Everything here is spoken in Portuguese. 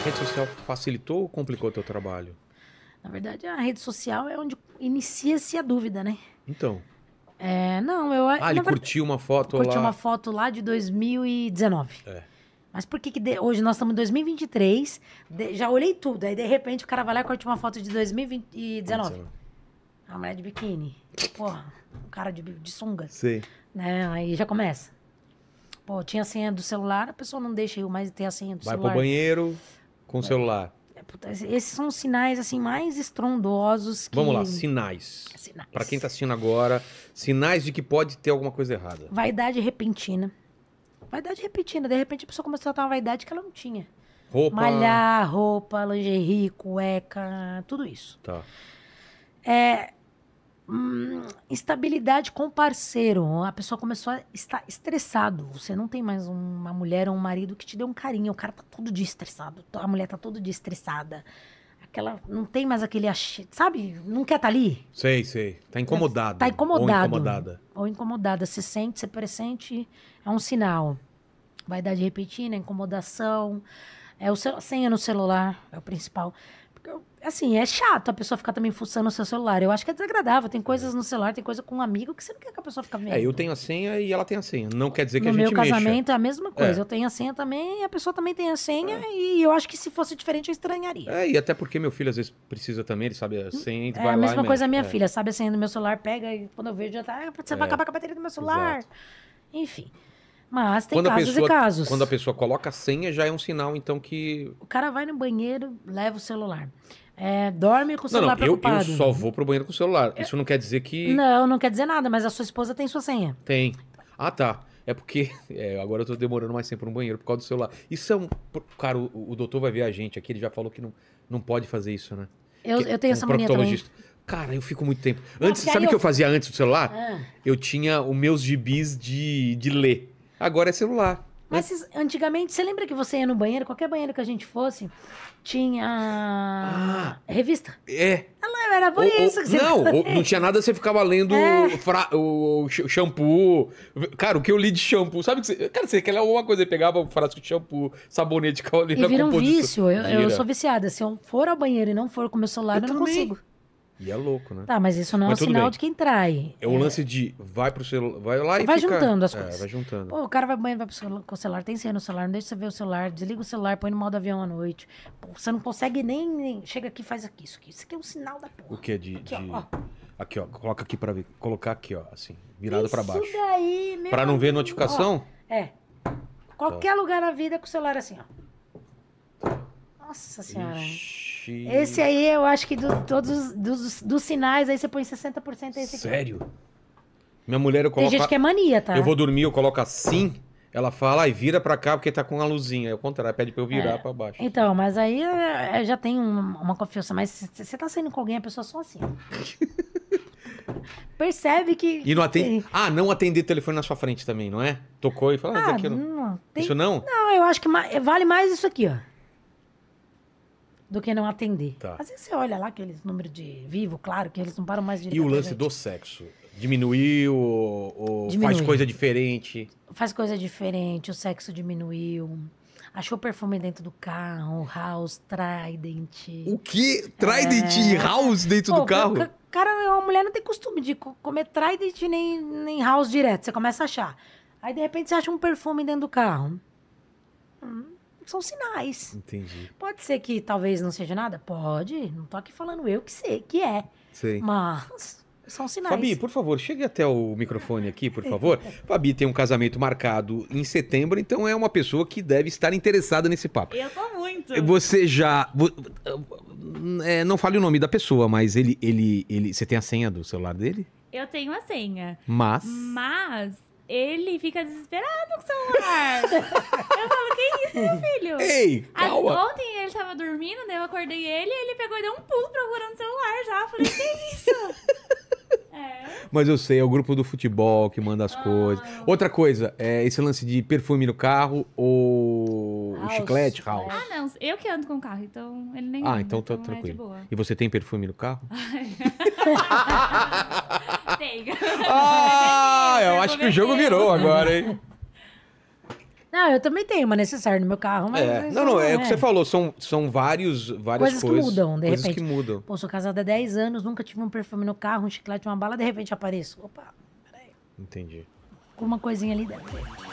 A rede social facilitou ou complicou o teu trabalho? Na verdade, a rede social é onde inicia-se a dúvida, né? Então. É, não, eu... Ah, ele curtiu uma foto curti lá... Curtiu uma foto lá de 2019. É. Mas por que, que de... hoje nós estamos em 2023, de... já olhei tudo, aí de repente o cara vai lá e curte uma foto de 2019. A é mulher de biquíni. Porra, um cara de, de sunga. Sim. Né? Aí já começa. Pô, tinha a senha do celular, a pessoa não deixa eu mais ter a senha do vai celular. Vai pro banheiro. Com o celular. É, esses são os sinais assim mais estrondosos. Que... Vamos lá, sinais. Sinais. Para quem está assistindo agora, sinais de que pode ter alguma coisa errada. Vaidade repentina. Vaidade repentina. De repente a pessoa começou a ter uma vaidade que ela não tinha. Roupa. Malhar, roupa, lingerie, cueca, tudo isso. Tá. É, hum, instabilidade com o parceiro. A pessoa começou a estar estressado. Você não tem mais uma mulher ou um marido que te dê um carinho. O cara tá todo dia estressado. A mulher tá todo dia estressada. Aquela, não tem mais aquele, sabe? Não quer estar tá ali. Sei, sei. Tá incomodado. Tá incomodado. Ou incomodada. Ou incomodada. Se sente, se pressente, é um sinal. Vai dar de repetir, né? Incomodação. É o senha no celular, é o principal assim, é chato a pessoa ficar também fuçando o seu celular. Eu acho que é desagradável. Tem coisas no celular, tem coisa com um amigo que você não quer que a pessoa fique vendo. É, eu tenho a senha e ela tem a senha. Não quer dizer que no a gente mexa. No meu casamento é a mesma coisa. É. Eu tenho a senha também, a pessoa também tem a senha. É. E eu acho que se fosse diferente, eu estranharia. É, e até porque meu filho às vezes precisa também, ele sabe a hum, senha, é, vai lá É a mesma coisa a minha é. filha. Sabe a senha do meu celular, pega e quando eu vejo já tá... Ah, você vai é. acabar com a bateria do meu celular. Exato. Enfim... Mas tem quando casos pessoa, e casos. Quando a pessoa coloca a senha, já é um sinal, então, que. O cara vai no banheiro, leva o celular. É, dorme com o celular não, não, preocupado. Eu, eu só vou pro banheiro com o celular. Eu... Isso não quer dizer que. Não, não quer dizer nada, mas a sua esposa tem sua senha. Tem. Ah, tá. É porque é, agora eu tô demorando mais tempo no banheiro por causa do celular. Isso é um. Cara, o, o doutor vai ver a gente aqui, ele já falou que não, não pode fazer isso, né? Eu, que, eu tenho um essa mania também. Cara, eu fico muito tempo. Antes, sabe o que eu... eu... fazia antes do celular? Ah. Eu tinha os meus gibis de, de ler. Agora é celular. Né? Mas cês, antigamente, você lembra que você ia no banheiro, qualquer banheiro que a gente fosse, tinha ah, revista? É. Ela ah, era bom isso que você Não, ou, não tinha nada, você ficava lendo é. fra, o, o, shampoo. Cara, o que eu li de shampoo, sabe que você. Cara, você quer ler alguma coisa, Você pegava um frasco de shampoo, sabonete, calorina, lendo e vira um composição. vício, eu, eu, sou viciada. Se eu for ao banheiro e não for com o meu celular, eu, eu não consigo. E é louco, né? Tá, mas isso não é mas é um sinal bem. de quem trai. É um é. lance de vai pro celular, vai lá e vai fica... juntando as é, coisas. É, vai juntando. Pô, o cara vai banho, vai pro celular, com o celular, tem senha no celular, não deixa você ver o celular, desliga o celular, põe no modo avião à noite. Pô, você não consegue nem, nem, chega aqui, faz aqui, isso aqui. Isso aqui é um sinal da porra. O que é de aqui, de... ó. Aqui, ó, coloca aqui para ver, colocar aqui, ó, assim, virado para baixo. Isso daí, meu. Para não ver notificação? Ó, é. Qualquer tá. lugar na vida com o celular assim, ó. Nossa senhora. Ixi de. Esse aí eu acho que do, todos dos, dos sinais, aí você põe 60% é esse Sério? Minha mulher eu coloco. Tem gente que é mania, tá? Eu vou dormir, eu coloco assim. Ela fala, e vira pra cá porque tá com a luzinha. É o contrário, pede pra eu virar é. pra baixo. Então, mas aí é, é, já tem uma, confiança. Mas você tá saindo com alguém, a pessoa só assim. Percebe que. E não atende. Ah, não atender telefone na sua frente também, não é? Tocou e falou. ah, ah, daqui não... Tem... Isso não? Não, eu acho que vale mais isso aqui, ó do que não atender. Tá. Às vezes você olha lá aqueles números de vivo, claro, que eles não param mais de. E o lance do sexo? Diminuiu ou, faz coisa diferente? Faz coisa diferente, o sexo diminuiu. Achou perfume dentro do carro, house, trident. O que? Trident e é. house dentro Pô, do carro? Cara, é uma mulher não tem costume de comer trident nem, nem house direto. Você começa a achar. Aí, de repente, você acha um perfume dentro do carro. Hum, são sinais. Entendi. Pode ser que talvez não seja nada? Pode. Não tô aqui falando eu que sei, que é. Sei. Mas são sinais. Fabi, por favor, chegue até o microfone aqui, por favor. Fabi tem um casamento marcado em setembro, então é uma pessoa que deve estar interessada nesse papo. Eu tô muito. Você já. É, não fale o nome da pessoa, mas ele, ele, ele. Você tem a senha do celular dele? Eu tenho a senha. Mas. Mas ele fica desesperado com o celular. eu falo, que isso, meu filho? Ei, calma. As, ontem ele tava dormindo, daí eu acordei ele e ele pegou e deu um pulo procurando o celular já. Eu falei, que isso? é. Mas eu sei, é o grupo do futebol que manda as ah. coisas. Outra coisa, é esse lance de perfume no carro ou chiclete, Raul. Ah, não. Eu que ando com o carro, então ele nem. Ah, anda, então tá então é tranquilo. É e você tem perfume no carro? tem. Ah, eu acho que o é jogo virou agora, hein? Não, eu também tenho uma necessária no meu carro, mas. É. Não, não, é, é, o que você é. falou, são, são vários, várias coisas. Coisas que mudam, de coisas repente. que mudam. Pô, sou casada há 10 anos, nunca tive um perfume no carro, um chiclete, uma bala, de repente apareço. Opa, peraí. Entendi. Uma coisinha ali dentro.